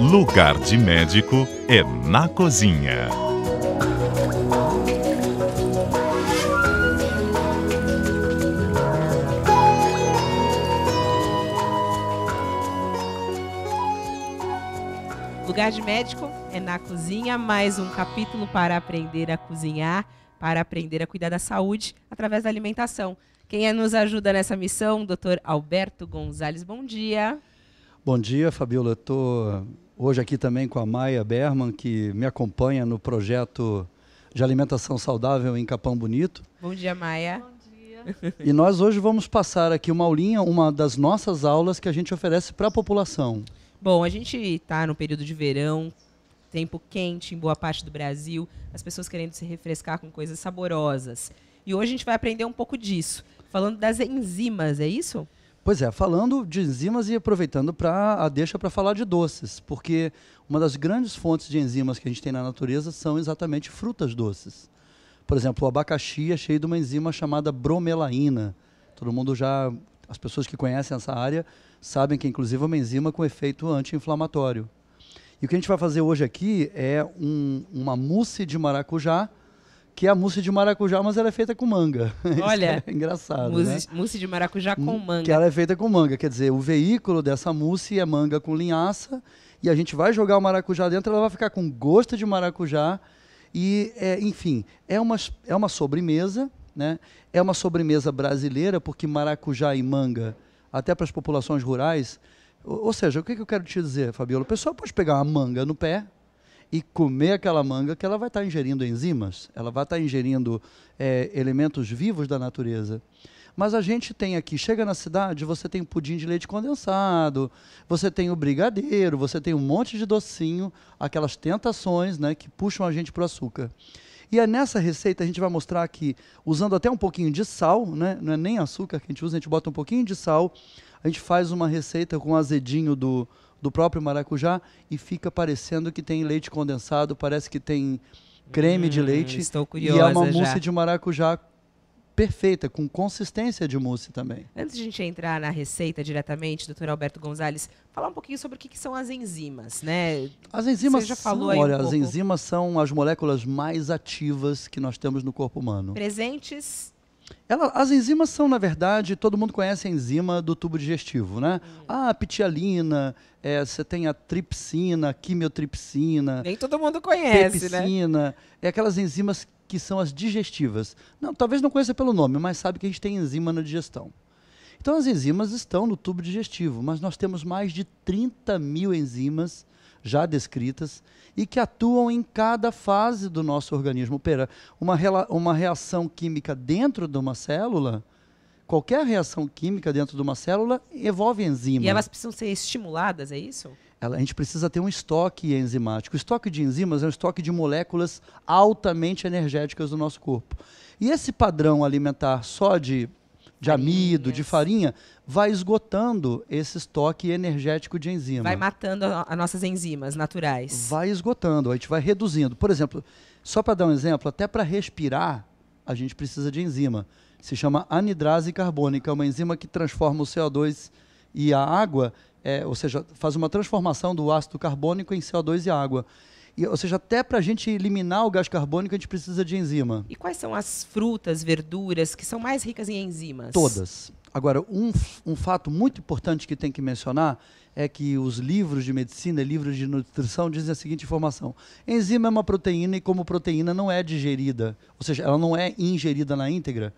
Lugar de médico é na cozinha. Lugar de médico é na cozinha, mais um capítulo para aprender a cozinhar, para aprender a cuidar da saúde através da alimentação. Quem é, nos ajuda nessa missão? Dr. Alberto Gonzalez, bom dia. Bom dia, Fabiola. Estou tô Hoje aqui também com a Maia Berman, que me acompanha no projeto de alimentação saudável em Capão Bonito. Bom dia, Maia. Bom dia. E nós hoje vamos passar aqui uma aulinha, uma das nossas aulas que a gente oferece para a população. Bom, a gente está no período de verão, tempo quente em boa parte do Brasil, as pessoas querendo se refrescar com coisas saborosas. E hoje a gente vai aprender um pouco disso, falando das enzimas, é isso? Pois é, falando de enzimas e aproveitando para a deixa para falar de doces, porque uma das grandes fontes de enzimas que a gente tem na natureza são exatamente frutas doces. Por exemplo, o abacaxi é cheio de uma enzima chamada bromelaína. Todo mundo já, as pessoas que conhecem essa área, sabem que é inclusive uma enzima com efeito anti-inflamatório. E o que a gente vai fazer hoje aqui é um, uma mousse de maracujá que é a mousse de maracujá, mas ela é feita com manga. Olha, é engraçado, mousse, né? mousse de maracujá com hum, manga. Que ela é feita com manga, quer dizer, o veículo dessa mousse é manga com linhaça e a gente vai jogar o maracujá dentro, ela vai ficar com gosto de maracujá e, é, enfim, é uma, é uma sobremesa, né? É uma sobremesa brasileira porque maracujá e manga, até para as populações rurais, ou, ou seja, o que, que eu quero te dizer, Fabiola? O pessoal pode pegar uma manga no pé, e comer aquela manga, que ela vai estar tá ingerindo enzimas, ela vai estar tá ingerindo é, elementos vivos da natureza. Mas a gente tem aqui, chega na cidade, você tem pudim de leite condensado, você tem o brigadeiro, você tem um monte de docinho, aquelas tentações né, que puxam a gente para o açúcar. E é nessa receita a gente vai mostrar que, usando até um pouquinho de sal, né? não é nem açúcar que a gente usa, a gente bota um pouquinho de sal, a gente faz uma receita com azedinho do, do próprio maracujá e fica parecendo que tem leite condensado, parece que tem creme hum, de leite. Estou curiosa. E é uma já. mousse de maracujá perfeita, com consistência de mousse também. Antes de a gente entrar na receita diretamente, doutor Alberto Gonzalez, falar um pouquinho sobre o que, que são as enzimas, né? As enzimas, Você já falou são, olha, um as enzimas são as moléculas mais ativas que nós temos no corpo humano. Presentes ela, as enzimas são, na verdade, todo mundo conhece a enzima do tubo digestivo, né? Hum. Ah, a pitialina, é, você tem a tripsina, a quimiotripsina. Nem todo mundo conhece, né? pepsina, né? É aquelas enzimas que são as digestivas. Não, talvez não conheça pelo nome, mas sabe que a gente tem enzima na digestão. Então, as enzimas estão no tubo digestivo, mas nós temos mais de 30 mil enzimas já descritas e que atuam em cada fase do nosso organismo. Opera uma, uma reação química dentro de uma célula, qualquer reação química dentro de uma célula envolve enzima. E elas precisam ser estimuladas, é isso? Ela, a gente precisa ter um estoque enzimático. O estoque de enzimas é um estoque de moléculas altamente energéticas do nosso corpo. E esse padrão alimentar só de de amido, de farinha, vai esgotando esse estoque energético de enzima. Vai matando as nossas enzimas naturais. Vai esgotando, a gente vai reduzindo. Por exemplo, só para dar um exemplo, até para respirar, a gente precisa de enzima. Se chama anidrase carbônica, é uma enzima que transforma o CO2 e a água, é, ou seja, faz uma transformação do ácido carbônico em CO2 e água ou seja, até para a gente eliminar o gás carbônico, a gente precisa de enzima. E quais são as frutas, verduras que são mais ricas em enzimas? Todas. Agora, um, um fato muito importante que tem que mencionar é que os livros de medicina, livros de nutrição, dizem a seguinte informação: enzima é uma proteína e, como proteína, não é digerida, ou seja, ela não é ingerida na íntegra,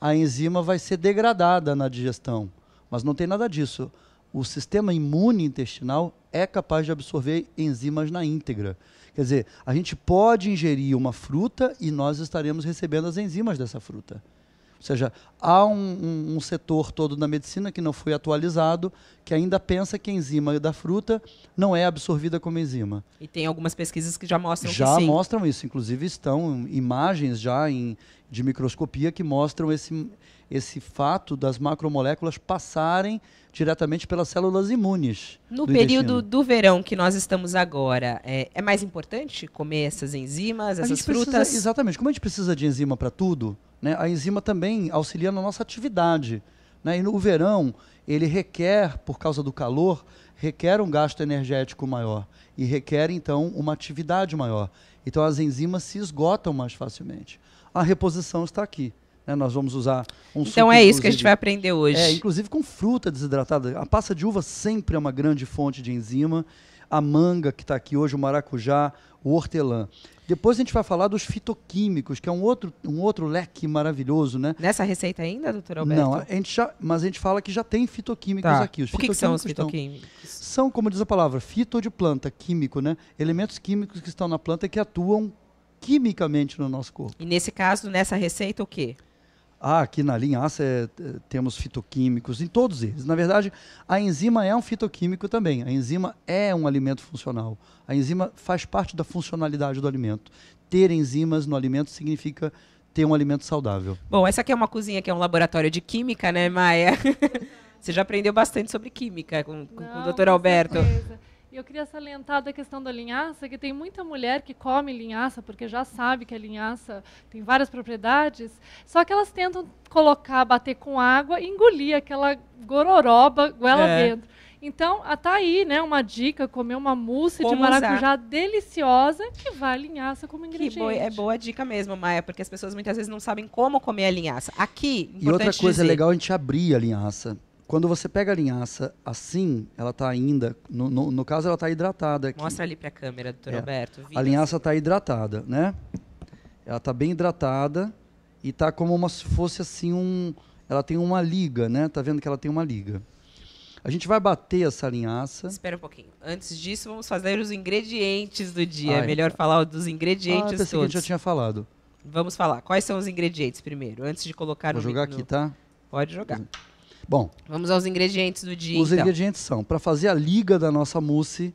a enzima vai ser degradada na digestão. Mas não tem nada disso. O sistema imune intestinal é capaz de absorver enzimas na íntegra. Quer dizer, a gente pode ingerir uma fruta e nós estaremos recebendo as enzimas dessa fruta. Ou seja, há um, um, um, setor todo da medicina que não foi atualizado, que ainda pensa que a enzima da fruta não é absorvida como enzima. E tem algumas pesquisas que já mostram já que sim. Já mostram isso, inclusive estão imagens já em, de microscopia que mostram esse, esse fato das macromoléculas passarem diretamente pelas células imunes. No do período intestino. do verão que nós estamos agora, é, é mais importante comer essas enzimas, essas frutas? Precisa, exatamente. Como a gente precisa de enzima para tudo, né, a enzima também auxilia na nossa atividade. Né? E no verão, ele requer, por causa do calor, requer um gasto energético maior e requer, então, uma atividade maior. Então, as enzimas se esgotam mais facilmente. A reposição está aqui. Né? Nós vamos usar um Então suco, é isso que a gente vai aprender hoje. É, inclusive com fruta desidratada. A passa de uva sempre é uma grande fonte de enzima. A manga que está aqui hoje, o maracujá, o hortelã. Depois a gente vai falar dos fitoquímicos, que é um outro, um outro leque maravilhoso, né? Nessa receita ainda, doutor Alberto? Não, a gente já, mas a gente fala que já tem fitoquímicos tá. aqui. Os o que, que, são os fitoquímicos? Estão, são, como diz a palavra, fito de planta, químico, né? Elementos químicos que estão na planta que atuam quimicamente no nosso corpo. E nesse caso, nessa receita, o quê? Ah, aqui na linha é, temos fitoquímicos, em todos eles. Na verdade, a enzima é um fitoquímico também. A enzima é um alimento funcional. A enzima faz parte da funcionalidade do alimento. Ter enzimas no alimento significa ter um alimento saudável. Bom, essa aqui é uma cozinha que é um laboratório de química, né, Maia? Você já aprendeu bastante sobre química com, com, Não, com o doutor Alberto. Certeza. E eu queria salientar da questão da linhaça, que tem muita mulher que come linhaça, porque já sabe que a linhaça tem várias propriedades, só que elas tentam colocar, bater com água e engolir aquela gororoba goela é. dentro. Então, está aí, né, uma dica, comer uma mousse Como de maracujá usar? deliciosa que vai linhaça como é ingrediente. boi, é boa dica mesmo, Maia, porque as pessoas muitas vezes não sabem como comer a linhaça. Aqui, E outra coisa é dizer, legal é a gente abrir a linhaça quando você pega a linhaça assim, ela está ainda, no, no, no, caso ela está hidratada. Aqui. Mostra ali para a câmera, doutor é. Roberto. A linhaça está assim. hidratada, né? Ela está bem hidratada e está como uma, se fosse assim um, ela tem uma liga, né? Tá vendo que ela tem uma liga. A gente vai bater essa linhaça. Espera um pouquinho. Antes disso, vamos fazer os ingredientes do dia. Ai, ah, é melhor tá. falar dos ingredientes ah, todos. Que a gente já tinha falado. Vamos falar. Quais são os ingredientes primeiro, antes de colocar Vou no jogar aqui, no... tá? Pode jogar. Bom. Vamos aos ingredientes do dia. Os então. ingredientes são: para fazer a liga da nossa mousse,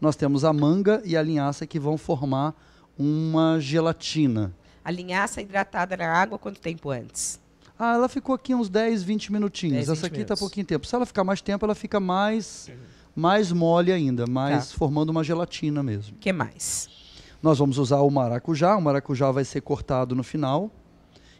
nós temos a manga e a linhaça que vão formar uma gelatina. A linhaça hidratada na água quanto tempo antes? Ah, ela ficou aqui uns 10, 20 minutinhos. 10, 20 Essa aqui está pouquinho tempo. Se ela ficar mais tempo, ela fica mais, mais mole ainda, mais tá. formando uma gelatina mesmo. O que mais? Nós vamos usar o maracujá. O maracujá vai ser cortado no final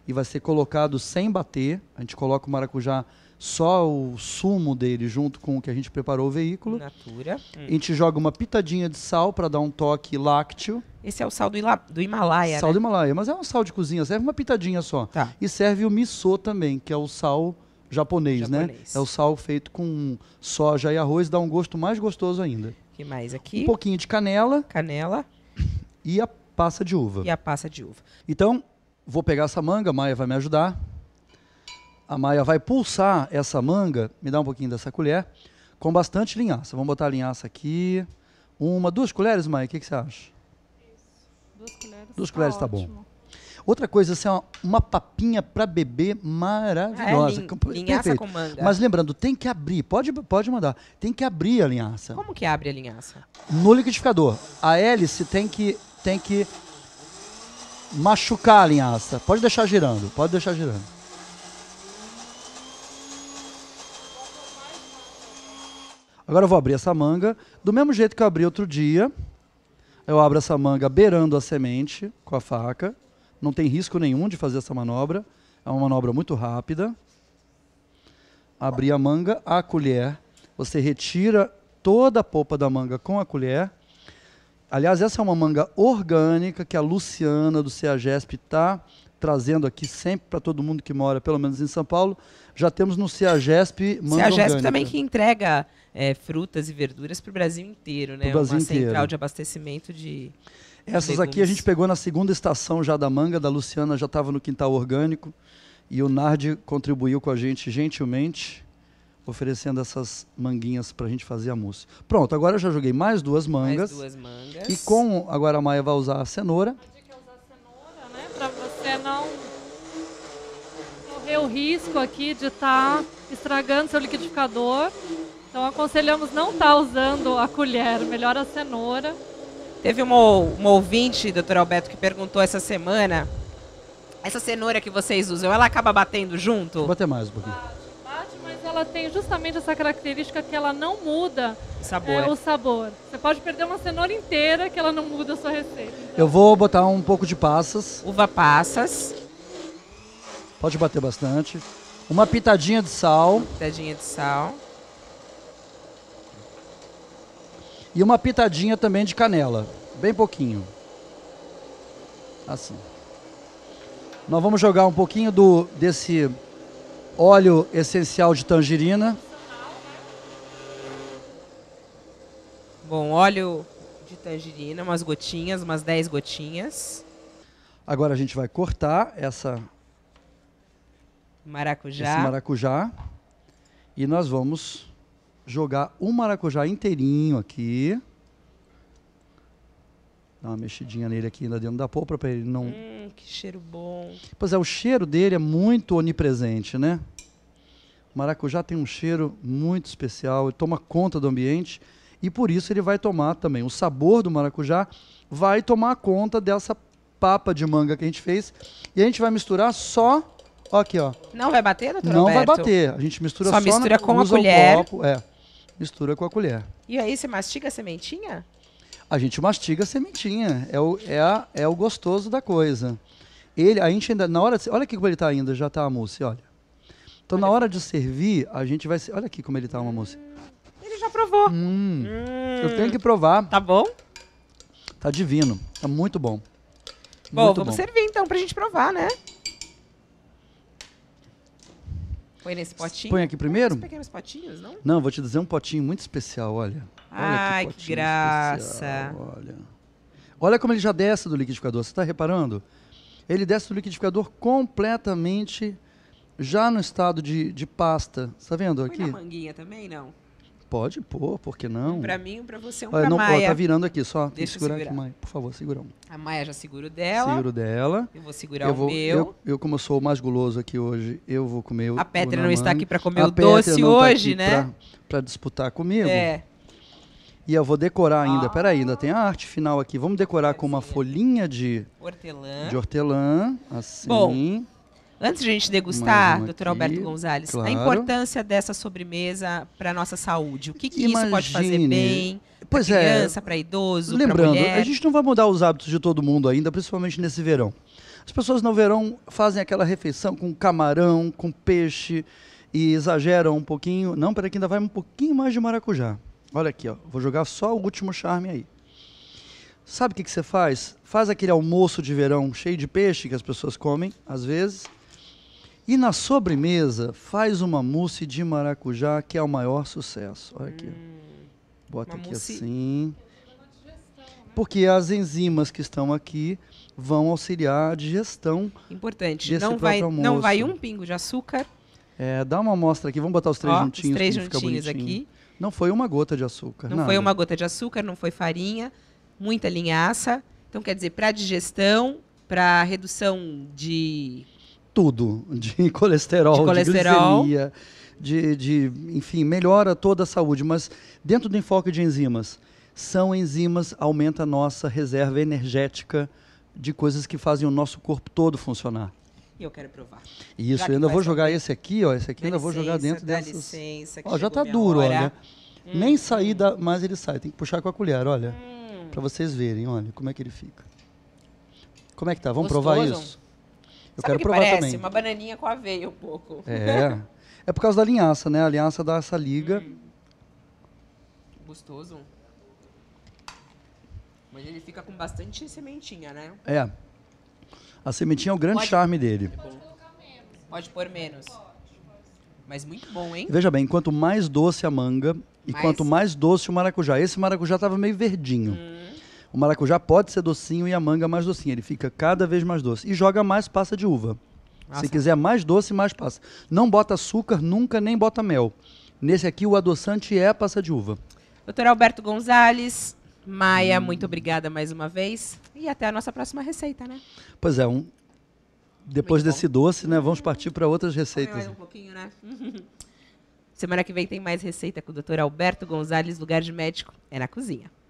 e vai ser colocado sem bater. A gente coloca o maracujá só o sumo dele junto com o que a gente preparou o veículo. Natura. Hum. A gente joga uma pitadinha de sal para dar um toque lácteo. Esse é o sal do, Ila do Himalaia, Sal né? do Himalaia, mas é um sal de cozinha, serve uma pitadinha só. Tá. E serve o miso também, que é o sal japonês, né? japonês, né? É o sal feito com soja e arroz, dá um gosto mais gostoso ainda. que mais aqui? Um pouquinho de canela. Canela. E a passa de uva. E a passa de uva. Então, vou pegar essa manga, Maia vai me ajudar a Maia vai pulsar essa manga, me dá um pouquinho dessa colher, com bastante linhaça. Vamos botar a linhaça aqui. Uma, duas colheres, Maia, o que, que, você acha? Isso. Duas colheres. Duas tá colheres tá, tá bom. Outra coisa, assim, é uma papinha para beber maravilhosa. É, lin, linhaça Perfeito. com manga. Mas lembrando, tem que abrir, pode, pode mandar. Tem que abrir a linhaça. Como que abre a linhaça? No liquidificador. A hélice tem que, tem que machucar a linhaça. Pode deixar girando, pode deixar girando. Agora eu vou abrir essa manga, do mesmo jeito que eu abri outro dia, eu abro essa manga beirando a semente com a faca, não tem risco nenhum de fazer essa manobra, é uma manobra muito rápida. Abrir a manga, a colher, você retira toda a polpa da manga com a colher. Aliás, essa é uma manga orgânica que a Luciana do CEAGESP está trazendo aqui sempre para todo mundo que mora, pelo menos em São Paulo. Já temos no CEAGESP manga CEAGESP orgânica. também que entrega é, frutas e verduras para o Brasil inteiro, né? Pro Brasil Uma inteiro. central de abastecimento de. Essas aqui a gente pegou na segunda estação já da manga, da Luciana já estava no quintal orgânico. E o Nardi contribuiu com a gente gentilmente, oferecendo essas manguinhas para a gente fazer a mousse. Pronto, agora eu já joguei mais duas mangas. Mais duas mangas. E com, agora a Maia vai usar a cenoura. A dica que usar a cenoura, né? Para você não correr o risco aqui de estar tá estragando seu liquidificador. Então aconselhamos não estar tá usando a colher, melhor a cenoura. Teve uma, uma ouvinte, doutor Alberto, que perguntou essa semana: essa cenoura que vocês usam, ela acaba batendo junto? Bate mais um pouquinho. Bate, bate, mas ela tem justamente essa característica que ela não muda o sabor. É, o sabor. Você pode perder uma cenoura inteira que ela não muda a sua receita. Eu vou botar um pouco de passas. Uva passas. Pode bater bastante. Uma pitadinha de sal. Uma pitadinha de sal. E uma pitadinha também de canela, bem pouquinho. Assim. Nós vamos jogar um pouquinho do desse óleo essencial de tangerina. Bom, óleo de tangerina, umas gotinhas, umas 10 gotinhas. Agora a gente vai cortar essa maracujá. Esse maracujá e nós vamos jogar o maracujá inteirinho aqui. Dá uma mexidinha nele aqui ainda dentro da polpa para ele não. Hum, que cheiro bom. Pois é, o cheiro dele é muito onipresente, né? O maracujá tem um cheiro muito especial, ele toma conta do ambiente e por isso ele vai tomar também. O sabor do maracujá vai tomar conta dessa papa de manga que a gente fez. E a gente vai misturar só. Ó, aqui, ó. Não vai bater, doutor Não Roberto? vai bater. A gente mistura só, só mistura na, com a colher. Um copo, é mistura com a colher. E aí você mastiga a sementinha? A gente mastiga a sementinha, é o, é, a, é o gostoso da coisa. Ele, a gente ainda, na hora, de, olha aqui como ele está ainda, já está a mousse, olha. Então olha. na hora de servir, a gente vai, olha aqui como ele está uma mousse. Ele já provou. Hum, hum. Eu tenho que provar. Tá bom? Tá divino, tá muito bom. Bom, muito vamos bom. servir então pra gente provar, né? Põe nesse potinho? Põe aqui primeiro? Põe pequenos potinhos, não? Não, vou te dizer um potinho muito especial, olha. Ai, que, que graça. Especial, olha. olha como ele já desce do liquidificador, você está reparando? Ele desce do liquidificador completamente já no estado de, de pasta. Está vendo aqui? Põe na manguinha também, não? Pode pôr, por que não? Pra mim, um pra você, é um Olha, pra não, Maia. Ó, tá virando aqui, só. Deixa segurar, segurar, aqui, Maia. Por favor, segura um. A Maia já seguro dela. Seguro dela. Eu vou segurar eu vou, o meu. Eu, eu, como eu sou o mais guloso aqui hoje, eu vou comer o A Petra não está aqui pra comer a o Petra doce tá hoje, tá né? Pra, pra disputar comigo. É. E eu vou decorar ainda. Ah. Peraí, ainda tem a arte final aqui. Vamos decorar com uma folhinha de hortelã. De hortelã, assim. Bom, Antes de a gente degustar, doutor Alberto Gonzalez, claro. a importância dessa sobremesa para a nossa saúde. O que, que isso pode fazer bem para é. criança, é, para idoso, Lembrando, a gente não vai mudar os hábitos de todo mundo ainda, principalmente nesse verão. As pessoas no verão fazem aquela refeição com camarão, com peixe e exageram um pouquinho. Não, peraí que ainda vai um pouquinho mais de maracujá. Olha aqui, ó. vou jogar só o último charme aí. Sabe o que você faz? Faz aquele almoço de verão cheio de peixe que as pessoas comem, às vezes e na sobremesa, faz uma mousse de maracujá, que é o maior sucesso. Olha aqui. Hum. Bota aqui assim. Porque as enzimas que estão aqui vão auxiliar a digestão. Importante. não, vai, almoço. não vai um pingo de açúcar. É, dá uma amostra aqui. Vamos botar os três Ó, juntinhos. Os três juntinhos aqui. Não foi uma gota de açúcar. Não nada. foi uma gota de açúcar, não foi farinha, muita linhaça. Então, quer dizer, para digestão, para redução de tudo, de colesterol, de, colesterol. de de, de, enfim, melhora toda a saúde. Mas dentro do enfoque de enzimas, são enzimas aumenta a nossa reserva energética de coisas que fazem o nosso corpo todo funcionar. E eu quero provar. Isso, eu ainda vou jogar saber. esse aqui, ó, esse aqui dá ainda licença, vou jogar dentro dessas. Licença, ó, já tá duro, hora. olha. Hum. Nem sair da, mas ele sai, tem que puxar com a colher, olha. Hum. Para vocês verem, olha como é que ele fica. Como é que tá? Vamos Gostoso. provar isso? Eu Sabe quero que provar parece? também. Uma bananinha com aveia um pouco. É. É por causa da linhaça, né? A linhaça dá essa liga. Hum. Gostoso. Mas ele fica com bastante sementinha, né? É. A sementinha é o grande Pode- charme dele. É Pode pôr menos. Mas muito bom, hein? Veja bem, quanto mais doce a manga e Mais. quanto mais doce o maracujá. Esse maracujá estava meio verdinho. Hum. O maracujá pode ser docinho e a manga mais docinha. Ele fica cada vez mais doce. E joga mais passa de uva. Ah, Se quiser mais doce, mais passa. Não bota açúcar nunca, nem bota mel. Nesse aqui, o adoçante é passa de uva. Doutor Alberto Gonzalez, Maia, hum. muito obrigada mais uma vez. E até a nossa próxima receita, né? Pois é, um... depois muito desse bom. doce, né? Vamos partir para outras receitas. Mais um pouquinho, né? Semana que vem tem mais receita com o doutor Alberto Gonzalez, lugar de médico é na cozinha.